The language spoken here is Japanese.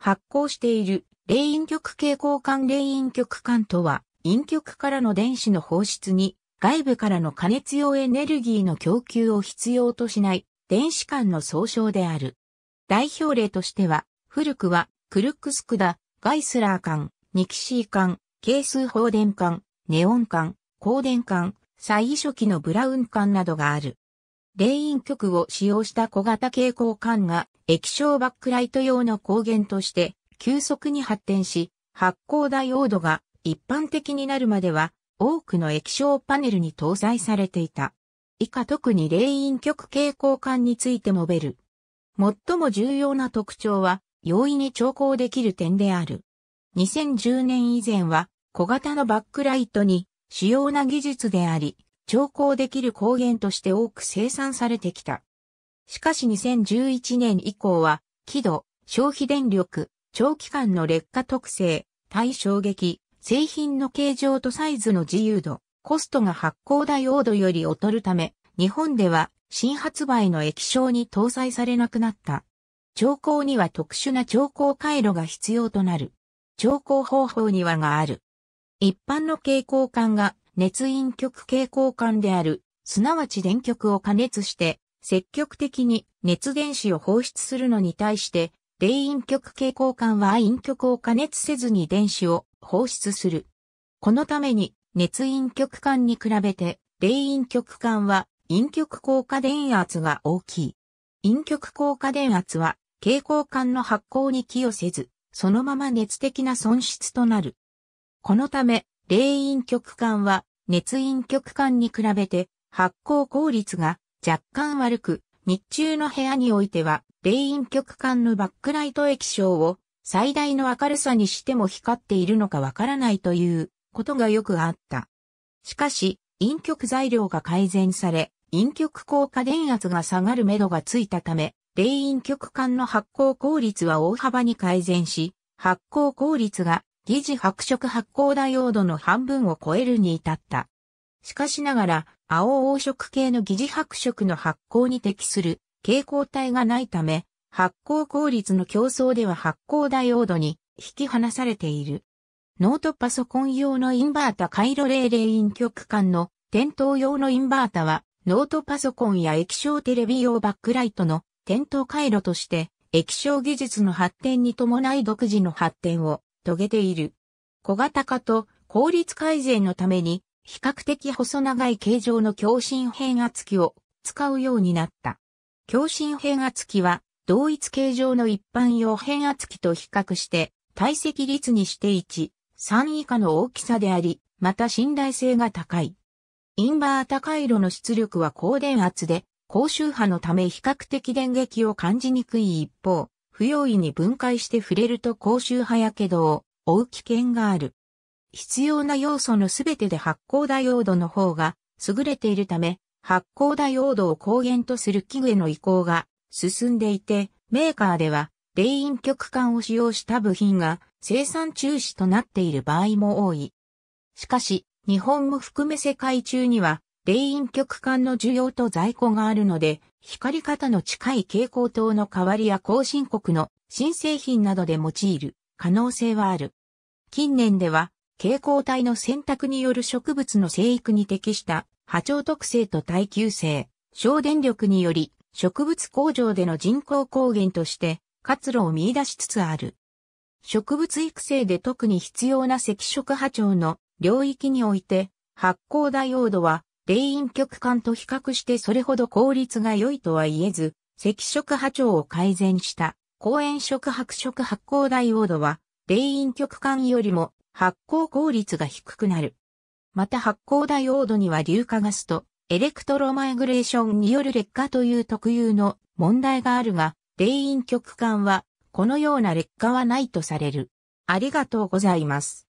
発光している、霊陰極蛍光管霊陰極管とは、陰極からの電子の放出に、外部からの加熱用エネルギーの供給を必要としない、電子管の総称である。代表例としては、古くは、クルックスクダ、ガイスラー管、ニキシー管、係数放電管、ネオン管、光電管、最初期のブラウン管などがある。霊陰極を使用した小型蛍光管が液晶バックライト用の光源として急速に発展し、発光ダイオードが一般的になるまでは多くの液晶パネルに搭載されていた。以下特に霊陰極蛍光管について述べる。最も重要な特徴は容易に調光できる点である。2010年以前は小型のバックライトに主要な技術であり、調光できる光源として多く生産されてきた。しかし2011年以降は、輝度、消費電力、長期間の劣化特性、対衝撃、製品の形状とサイズの自由度、コストが発光ダイオードより劣るため、日本では新発売の液晶に搭載されなくなった。調光には特殊な調光回路が必要となる。調光方法にはがある。一般の蛍光管が熱陰極蛍光管である、すなわち電極を加熱して積極的に熱電子を放出するのに対して、電陰極蛍光管は陰極を加熱せずに電子を放出する。このために、熱陰極管に比べて、電陰極管は陰極効果電圧が大きい。陰極効果電圧は、蛍光管の発光に寄与せず、そのまま熱的な損失となる。このため、霊陰極管は熱陰極管に比べて発光効率が若干悪く、日中の部屋においては、霊陰極管のバックライト液晶を最大の明るさにしても光っているのかわからないということがよくあった。しかし、陰極材料が改善され、陰極効果電圧が下がる目処がついたため、霊陰極管の発光効率は大幅に改善し、発光効率が疑似白色発光ダイオードの半分を超えるに至った。しかしながら、青黄色系の疑似白色の発酵に適する蛍光体がないため、発酵効率の競争では発酵ダイオードに引き離されている。ノートパソコン用のインバータ回路0レイン極間の点灯用のインバータは、ノートパソコンや液晶テレビ用バックライトの点灯回路として、液晶技術の発展に伴い独自の発展を遂げている。小型化と効率改善のために比較的細長い形状の共振変圧器を使うようになった。共振変圧器は同一形状の一般用変圧器と比較して体積率にして1、3以下の大きさであり、また信頼性が高い。インバータ回路の出力は高電圧で、高周波のため比較的電撃を感じにくい一方、不用意に分解して触れると高周波やけどを負う危険がある。必要な要素のすべてで発光ダイオードの方が優れているため、発光ダイオードを光源とする器具への移行が進んでいて、メーカーでは、レイン極管を使用した部品が生産中止となっている場合も多い。しかし、日本も含め世界中には、レイン極管の需要と在庫があるので、光り方の近い蛍光灯の代わりや後進国の新製品などで用いる可能性はある。近年では、蛍光体の選択による植物の生育に適した波長特性と耐久性、省電力により植物工場での人工光源として活路を見出しつつある。植物育成で特に必要な赤色波長の領域において発光ダイオードは霊陰極管と比較してそれほど効率が良いとは言えず、赤色波長を改善した、光炎色白色発光ダイオードは、霊陰極管よりも発光効率が低くなる。また発光ダイオードには硫化ガスとエレクトロマイグレーションによる劣化という特有の問題があるが、霊陰極管はこのような劣化はないとされる。ありがとうございます。